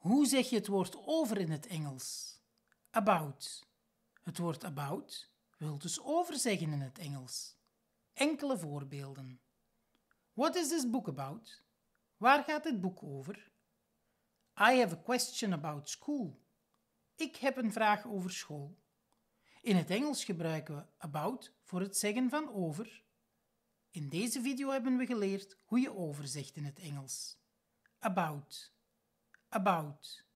Hoe zeg je het woord over in het Engels? About. Het woord about wil dus over zeggen in het Engels. Enkele voorbeelden. What is this book about? Waar gaat het boek over? I have a question about school. Ik heb een vraag over school. In het Engels gebruiken we about voor het zeggen van over. In deze video hebben we geleerd hoe je over zegt in het Engels. About. about